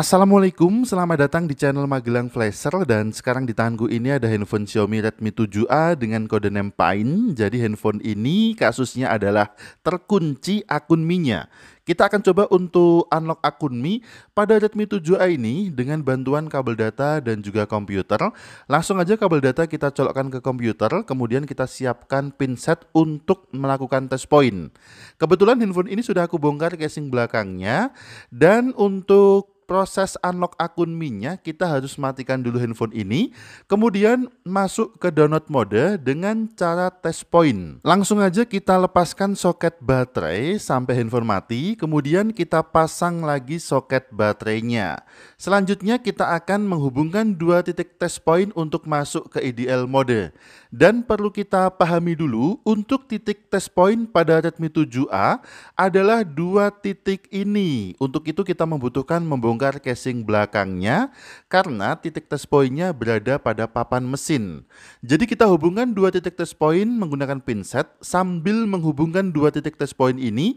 Assalamualaikum, selamat datang di channel Magelang Flasher dan sekarang di tanganku ini ada handphone Xiaomi Redmi 7A dengan kode name Pine. Jadi handphone ini kasusnya adalah terkunci akun Mi-nya. Kita akan coba untuk unlock akun Mi pada Redmi 7A ini dengan bantuan kabel data dan juga komputer. Langsung aja kabel data kita colokkan ke komputer, kemudian kita siapkan pinset untuk melakukan test point. Kebetulan handphone ini sudah aku bongkar casing belakangnya dan untuk proses unlock akun mi kita harus matikan dulu handphone ini, kemudian masuk ke download mode dengan cara test point. Langsung aja kita lepaskan soket baterai sampai handphone mati, kemudian kita pasang lagi soket baterainya. Selanjutnya kita akan menghubungkan dua titik test point untuk masuk ke IDL mode. Dan perlu kita pahami dulu, untuk titik test point pada Redmi 7A adalah dua titik ini. Untuk itu kita membutuhkan membongkar membongkar casing belakangnya karena titik test pointnya berada pada papan mesin. Jadi kita hubungkan dua titik test point menggunakan pinset sambil menghubungkan dua titik test point ini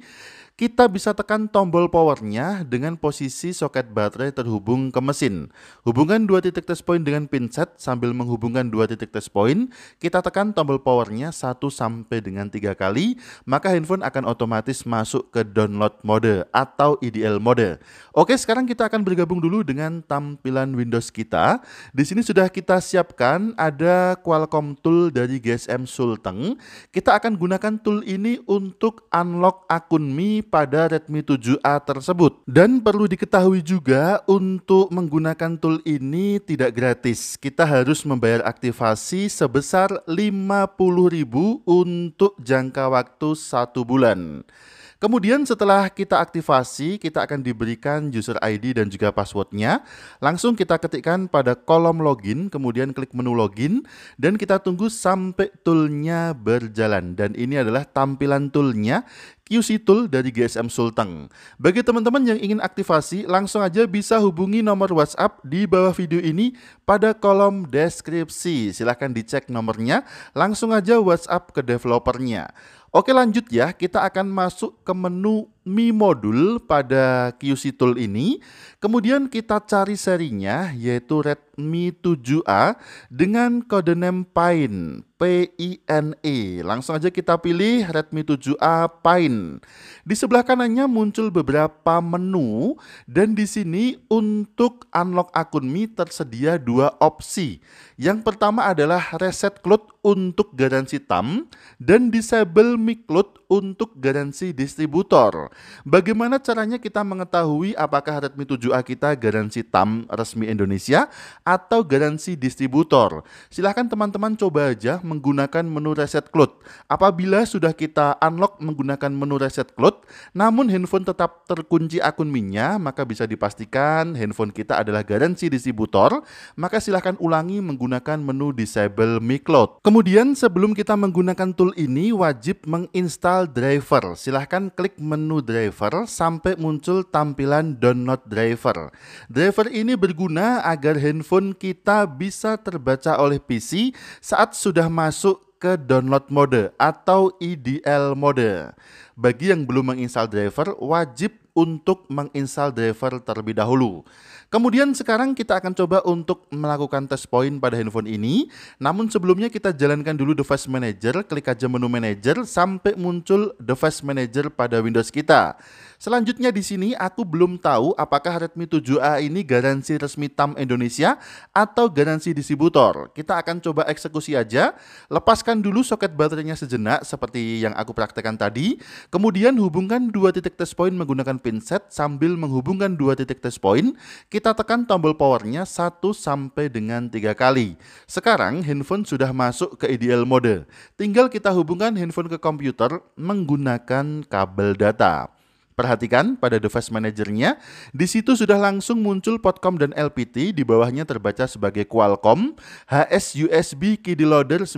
kita bisa tekan tombol powernya dengan posisi soket baterai terhubung ke mesin. Hubungkan dua titik test point dengan pinset sambil menghubungkan dua titik test point, kita tekan tombol powernya satu sampai dengan 3 kali, maka handphone akan otomatis masuk ke download mode atau IDL mode. Oke, sekarang kita akan bergabung dulu dengan tampilan Windows kita. Di sini sudah kita siapkan ada Qualcomm tool dari GSM Sulteng. Kita akan gunakan tool ini untuk unlock akun Mi pada Redmi 7A tersebut. Dan perlu diketahui juga untuk menggunakan tool ini tidak gratis. Kita harus membayar aktivasi sebesar 50.000 untuk jangka waktu satu bulan. Kemudian setelah kita aktivasi, kita akan diberikan user ID dan juga passwordnya. Langsung kita ketikkan pada kolom login, kemudian klik menu login, dan kita tunggu sampai toolnya berjalan. Dan ini adalah tampilan toolnya. QC Tool dari GSM Sultan. Bagi teman-teman yang ingin aktivasi, langsung aja bisa hubungi nomor WhatsApp di bawah video ini pada kolom deskripsi. Silahkan dicek nomornya, langsung aja WhatsApp ke developernya. Oke lanjut ya, kita akan masuk ke menu Mi modul pada QC tool ini, kemudian kita cari serinya yaitu Redmi 7A dengan name Pine, P-I-N-E. Langsung aja kita pilih Redmi 7A Pine. Di sebelah kanannya muncul beberapa menu dan di sini untuk unlock akun Mi tersedia dua opsi. Yang pertama adalah reset cloud untuk garansi TAM dan disable Mikload untuk garansi distributor. Bagaimana caranya kita mengetahui apakah Redmi 7A kita garansi TAM resmi Indonesia atau garansi distributor? Silahkan teman-teman coba aja menggunakan menu reset cloud. Apabila sudah kita unlock menggunakan menu reset cloud, namun handphone tetap terkunci akun minnya, maka bisa dipastikan handphone kita adalah garansi distributor, maka silahkan ulangi menggunakan menu disable Mi Cloud. Kemudian sebelum kita menggunakan tool ini wajib menginstal driver. Silahkan klik menu driver sampai muncul tampilan download driver. Driver ini berguna agar handphone kita bisa terbaca oleh PC saat sudah masuk ke download mode atau EDL mode. Bagi yang belum menginstal driver, wajib untuk menginstal driver terlebih dahulu. Kemudian sekarang kita akan coba untuk melakukan test point pada handphone ini. Namun sebelumnya kita jalankan dulu device manager, klik aja menu manager sampai muncul device manager pada Windows kita. Selanjutnya di sini aku belum tahu apakah Redmi 7A ini garansi resmi TAM Indonesia atau garansi distributor. Kita akan coba eksekusi aja. Lepaskan dulu soket baterainya sejenak seperti yang aku praktekkan tadi. Kemudian hubungkan dua titik test point menggunakan pinset sambil menghubungkan dua titik test point. Kita tekan tombol powernya satu sampai dengan tiga kali. Sekarang handphone sudah masuk ke ideal mode. Tinggal kita hubungkan handphone ke komputer menggunakan kabel data. Perhatikan pada device manajernya, di situ sudah langsung muncul Podcom dan LPT, di bawahnya terbaca sebagai Qualcomm HS USB KD Loader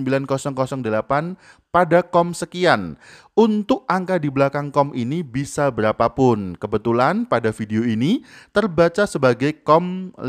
pada kom sekian. Untuk angka di belakang kom ini bisa berapapun. Kebetulan pada video ini terbaca sebagai kom 5,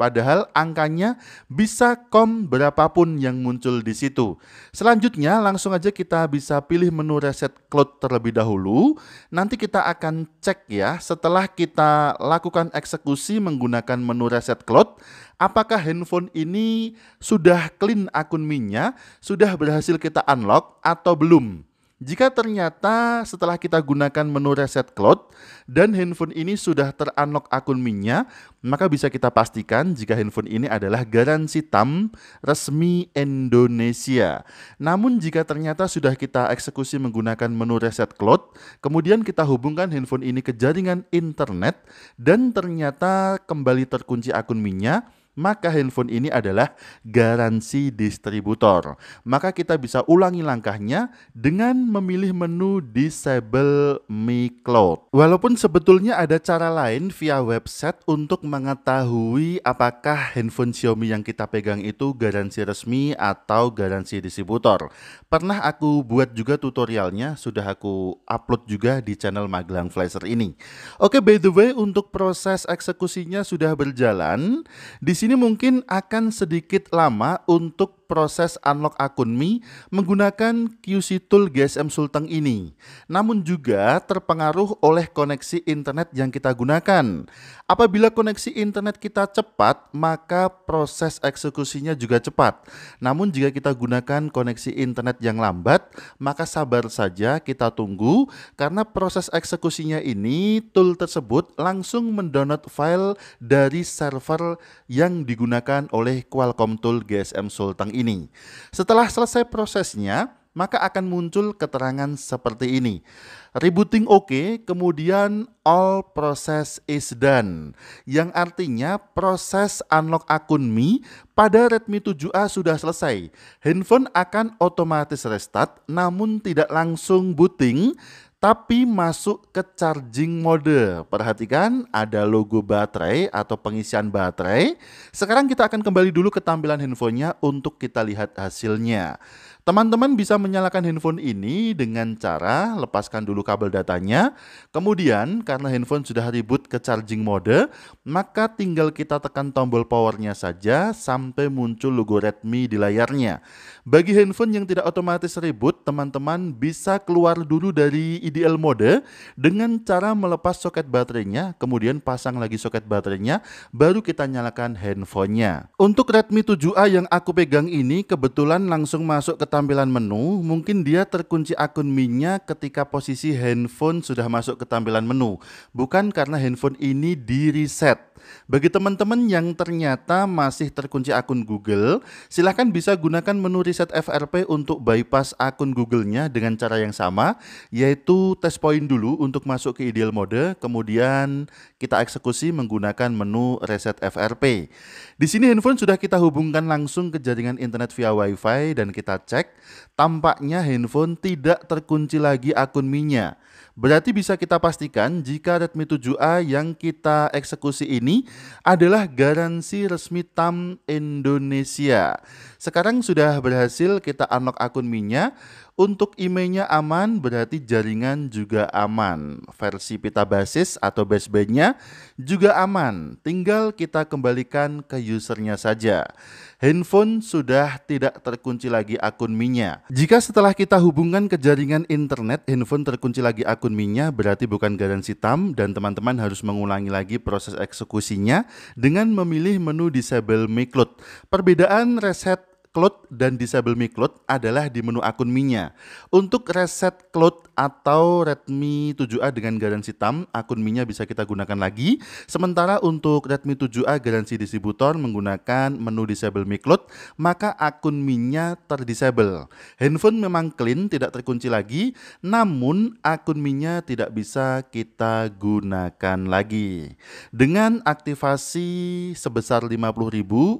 padahal angkanya bisa kom berapapun yang muncul di situ. Selanjutnya langsung aja kita bisa pilih menu reset cloud terlebih dahulu. Nanti kita akan cek ya setelah kita lakukan eksekusi menggunakan menu reset cloud, apakah handphone ini sudah clean akun minnya, sudah berhasil kita unlock atau belum. Jika ternyata setelah kita gunakan menu reset cloud dan handphone ini sudah terunlock akun minnya, maka bisa kita pastikan jika handphone ini adalah garansi TAM resmi Indonesia. Namun jika ternyata sudah kita eksekusi menggunakan menu reset cloud, kemudian kita hubungkan handphone ini ke jaringan internet dan ternyata kembali terkunci akun minnya, maka handphone ini adalah garansi distributor. Maka kita bisa ulangi langkahnya dengan memilih menu disable Mi Cloud. Walaupun sebetulnya ada cara lain via website untuk mengetahui apakah handphone Xiaomi yang kita pegang itu garansi resmi atau garansi distributor. Pernah aku buat juga tutorialnya, sudah aku upload juga di channel Magelang Flasher ini. Oke, by the way untuk proses eksekusinya sudah berjalan. Di sini ini mungkin akan sedikit lama untuk proses unlock akun Mi menggunakan QC tool GSM Sultan ini, namun juga terpengaruh oleh koneksi internet yang kita gunakan. Apabila koneksi internet kita cepat, maka proses eksekusinya juga cepat. Namun jika kita gunakan koneksi internet yang lambat, maka sabar saja kita tunggu karena proses eksekusinya ini tool tersebut langsung mendownload file dari server yang digunakan oleh Qualcomm Tool GSM Sultan ini ini. Setelah selesai prosesnya, maka akan muncul keterangan seperti ini. Rebooting oke, okay, kemudian all process is done. Yang artinya proses unlock akun Mi pada Redmi 7A sudah selesai. Handphone akan otomatis restart namun tidak langsung booting tapi masuk ke charging mode. Perhatikan ada logo baterai atau pengisian baterai. Sekarang kita akan kembali dulu ke tampilan handphonenya untuk kita lihat hasilnya. Teman-teman bisa menyalakan handphone ini dengan cara lepaskan dulu kabel datanya. Kemudian karena handphone sudah reboot ke charging mode, maka tinggal kita tekan tombol powernya saja sampai muncul logo Redmi di layarnya. Bagi handphone yang tidak otomatis reboot, teman-teman bisa keluar dulu dari IDL mode dengan cara melepas soket baterainya, kemudian pasang lagi soket baterainya, baru kita nyalakan handphonenya. Untuk Redmi 7A yang aku pegang ini kebetulan langsung masuk ke tampilan menu, mungkin dia terkunci akun mi ketika posisi handphone sudah masuk ke tampilan menu, bukan karena handphone ini di reset. Bagi teman-teman yang ternyata masih terkunci akun Google, silahkan bisa gunakan menu Reset FRP untuk bypass akun Google-nya dengan cara yang sama, yaitu tes poin dulu untuk masuk ke ideal mode, kemudian kita eksekusi menggunakan menu reset FRP. Di sini handphone sudah kita hubungkan langsung ke jaringan internet via Wi-Fi dan kita cek, tampaknya handphone tidak terkunci lagi akun mi Berarti bisa kita pastikan jika Redmi 7A yang kita eksekusi ini adalah garansi resmi TAM Indonesia. Sekarang sudah berhasil kita unlock akun MINYA untuk imei aman berarti jaringan juga aman. Versi pita basis atau baseband-nya juga aman. Tinggal kita kembalikan ke usernya saja. Handphone sudah tidak terkunci lagi akun minya. Jika setelah kita hubungkan ke jaringan internet, handphone terkunci lagi akun minya berarti bukan garansi TAM dan teman-teman harus mengulangi lagi proses eksekusinya dengan memilih menu disable Mi Perbedaan reset Cloud dan Disable Mi Cloud adalah di menu akun Mi-nya. Untuk reset Cloud atau Redmi 7A dengan garansi TAM, akun Mi-nya bisa kita gunakan lagi. Sementara untuk Redmi 7A garansi distributor menggunakan menu Disable Mi Cloud, maka akun Mi-nya terdisable. Handphone memang clean, tidak terkunci lagi, namun akun Mi-nya tidak bisa kita gunakan lagi. Dengan aktivasi sebesar 50.000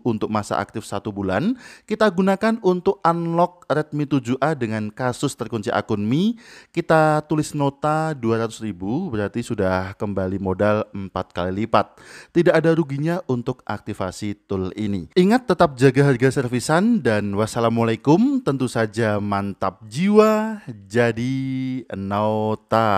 untuk masa aktif satu bulan, kita kita gunakan untuk unlock Redmi 7A dengan kasus terkunci akun Mi. Kita tulis nota 200 ribu, berarti sudah kembali modal 4 kali lipat. Tidak ada ruginya untuk aktivasi tool ini. Ingat tetap jaga harga servisan dan wassalamualaikum. Tentu saja mantap jiwa, jadi nota.